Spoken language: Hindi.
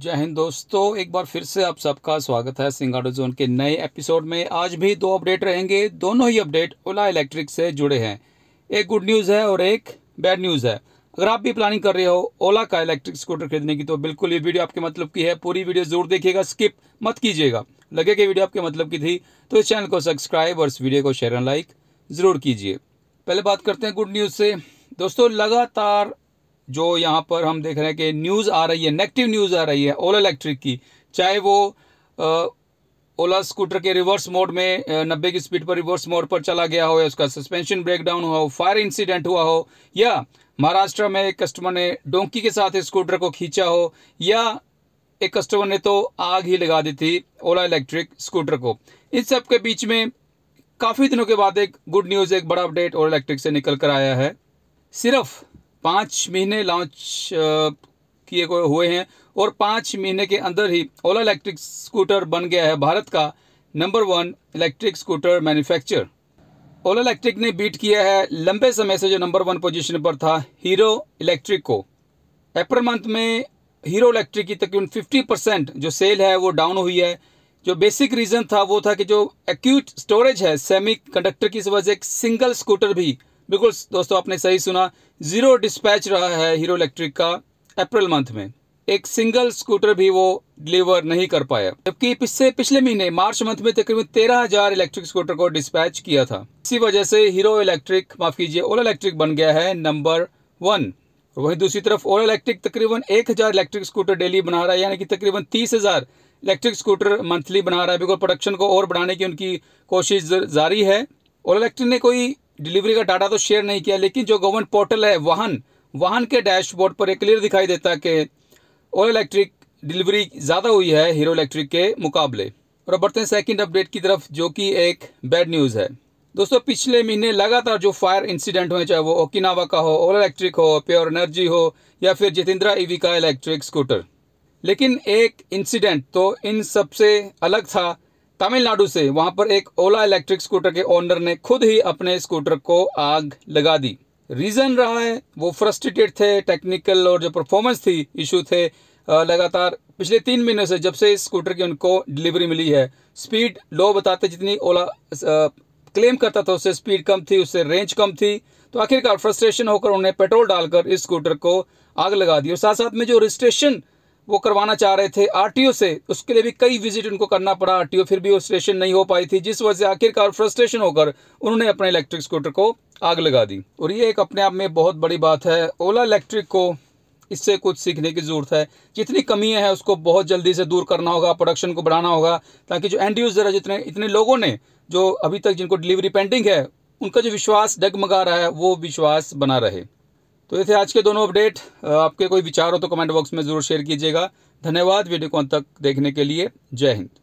जय हिंद दोस्तों एक बार फिर से आप सबका स्वागत है सिंगाडो जोन के नए एपिसोड में आज भी दो अपडेट रहेंगे दोनों ही अपडेट ओला इलेक्ट्रिक से जुड़े हैं एक गुड न्यूज़ है और एक बैड न्यूज़ है अगर आप भी प्लानिंग कर रहे हो ओला का इलेक्ट्रिक स्कूटर खरीदने की तो बिल्कुल ये वीडियो आपके मतलब की है पूरी वीडियो जरूर देखिएगा स्किप मत कीजिएगा लगे कि वीडियो आपके मतलब की थी तो इस चैनल को सब्सक्राइब और इस वीडियो को शेयर एंड लाइक ज़रूर कीजिए पहले बात करते हैं गुड न्यूज़ से दोस्तों लगातार जो यहाँ पर हम देख रहे हैं कि न्यूज़ आ रही है नेगेटिव न्यूज़ आ रही है ओला इलेक्ट्रिक की चाहे वो ओला स्कूटर के रिवर्स मोड में नब्बे की स्पीड पर रिवर्स मोड पर चला गया हो या उसका सस्पेंशन ब्रेकडाउन हुआ हो फायर इंसिडेंट हुआ हो या महाराष्ट्र में एक कस्टमर ने डोंकी के साथ स्कूटर को खींचा हो या एक कस्टमर ने तो आग ही लगा दी थी ओला इलेक्ट्रिक स्कूटर को इन सब के बीच में काफ़ी दिनों के बाद एक गुड न्यूज़ एक बड़ा अपडेट ओला इलेक्ट्रिक से निकल कर आया है सिर्फ पाँच महीने लॉन्च किए हुए हैं और पाँच महीने के अंदर ही ओला इलेक्ट्रिक स्कूटर बन गया है भारत का number one electric scooter manufacture Ola electric ने बीट किया है लंबे समय से जो नंबर वन पोजीशन पर था हीरो इलेक्ट्रिक को अप्रैल मंथ में हीरो इलेक्ट्रिक की तकरीबन 50 परसेंट जो सेल है वो डाउन हुई है जो बेसिक रीज़न था वो था कि जो एक्यूट स्टोरेज है सेमी कंडक्टर की वजह से एक सिंगल स्कूटर भी बिल्कुल दोस्तों आपने सही सुना ज़ीरो डिस्पैच रहा है हीरो इलेक्ट्रिक का अप्रैल मंथ में एक सिंगल स्कूटर भी वो डिलीवर नहीं कर पाया जबकि पिछले पिछले महीने मार्च मंथ में तकरीबन तेरह हजार इलेक्ट्रिक स्कूटर को डिस्पैच किया था इसी वजह से हीरो इलेक्ट्रिक माफ कीजिए ओला इलेक्ट्रिक बन गया है नंबर वन वहीं दूसरी तरफ ओला इलेक्ट्रिक तकरीबन एक हजार इलेक्ट्रिक स्कूटर डेली बना रहा है यानी कि तकरीबन तीस हजार इलेक्ट्रिक स्कूटर मंथली बना रहा है बिल्कुल प्रोडक्शन को और बढ़ाने की उनकी कोशिश जारी है ओला इलेक्ट्रिक ने कोई डिलीवरी का डाटा तो शेयर नहीं किया लेकिन जो गवर्नमेंट पोर्टल है वाहन वाहन के डैशबोर्ड पर एक क्लियर दिखाई देता है कि ऑल इलेक्ट्रिक डिलीवरी ज़्यादा हुई है हीरो इलेक्ट्रिक के मुकाबले और बढ़ते हैं सेकेंड अपडेट की तरफ जो कि एक बैड न्यूज़ है दोस्तों पिछले महीने लगातार जो फायर इंसिडेंट हुए चाहे वो ओकिनावा का हो ऑल इलेक्ट्रिक हो प्योर एनर्जी हो या फिर जितेंद्रा ईवी e का इलेक्ट्रिक स्कूटर लेकिन एक इंसिडेंट तो इन सबसे अलग था तमिलनाडु से वहां पर एक ओला इलेक्ट्रिक स्कूटर के ओनर ने खुद ही अपने स्कूटर को आग लगा दी रीज़न रहा है वो फ्रस्ट्रेटेड थे टेक्निकल और जो परफॉर्मेंस थी इशू थे लगातार पिछले तीन महीनों से जब से इस स्कूटर की उनको डिलीवरी मिली है स्पीड लो बताते जितनी ओला क्लेम करता था उससे स्पीड कम थी उससे रेंज कम थी तो आखिरकार फ्रस्ट्रेशन होकर उन्हें पेट्रोल डालकर इस स्कूटर को आग लगा दी और साथ साथ में जो रजिस्ट्रेशन वो करवाना चाह रहे थे आरटीओ से उसके लिए भी कई विजिट उनको करना पड़ा आरटीओ फिर भी वो स्टेशन नहीं हो पाई थी जिस वजह से आखिरकार फ्रस्ट्रेशन होकर उन्होंने अपने इलेक्ट्रिक स्कूटर को आग लगा दी और ये एक अपने आप में बहुत बड़ी बात है ओला इलेक्ट्रिक को इससे कुछ सीखने की ज़रूरत है जितनी कमियाँ हैं उसको बहुत जल्दी से दूर करना होगा प्रोडक्शन को बढ़ाना होगा ताकि जो एंड यूज़र है जितने इतने लोगों ने जो अभी तक जिनको डिलीवरी पेंडिंग है उनका जो विश्वास डगमगा रहा है वो विश्वास बना रहे तो ये थे आज के दोनों अपडेट आपके कोई विचार हो तो कमेंट बॉक्स में ज़रूर शेयर कीजिएगा धन्यवाद वीडियो को अंत तक देखने के लिए जय हिंद